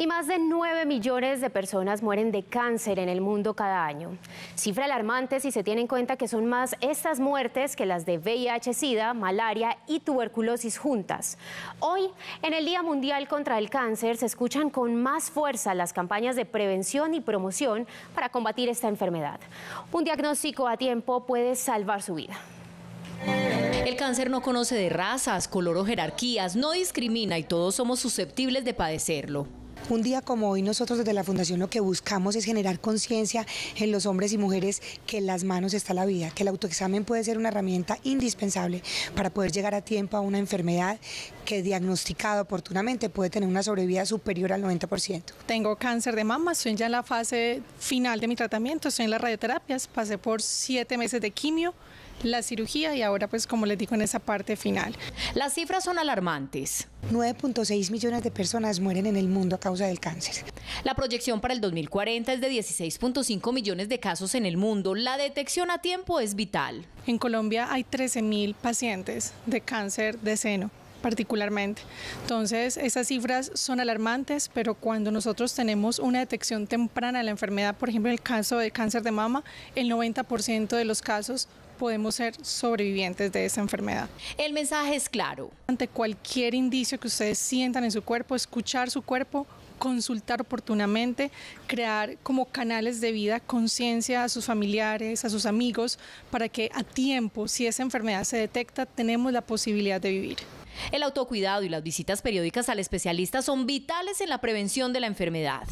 y más de 9 millones de personas mueren de cáncer en el mundo cada año. Cifra alarmante si se tiene en cuenta que son más estas muertes que las de VIH, SIDA, malaria y tuberculosis juntas. Hoy, en el Día Mundial contra el Cáncer, se escuchan con más fuerza las campañas de prevención y promoción para combatir esta enfermedad. Un diagnóstico a tiempo puede salvar su vida. El cáncer no conoce de razas, color o jerarquías, no discrimina y todos somos susceptibles de padecerlo. Un día como hoy nosotros desde la Fundación lo que buscamos es generar conciencia en los hombres y mujeres que en las manos está la vida, que el autoexamen puede ser una herramienta indispensable para poder llegar a tiempo a una enfermedad que diagnosticada oportunamente puede tener una sobrevida superior al 90%. Tengo cáncer de mama, estoy ya en la fase final de mi tratamiento, estoy en las radioterapias, pasé por siete meses de quimio la cirugía y ahora pues como les digo en esa parte final. Las cifras son alarmantes. 9.6 millones de personas mueren en el mundo a cáncer. La proyección para el 2040 es de 16.5 millones de casos en el mundo. La detección a tiempo es vital. En Colombia hay 13.000 pacientes de cáncer de seno particularmente. Entonces, esas cifras son alarmantes, pero cuando nosotros tenemos una detección temprana de la enfermedad, por ejemplo, en el caso de cáncer de mama, el 90% de los casos podemos ser sobrevivientes de esa enfermedad. El mensaje es claro. Ante cualquier indicio que ustedes sientan en su cuerpo, escuchar su cuerpo, consultar oportunamente, crear como canales de vida, conciencia a sus familiares, a sus amigos, para que a tiempo, si esa enfermedad se detecta, tenemos la posibilidad de vivir. El autocuidado y las visitas periódicas al especialista son vitales en la prevención de la enfermedad.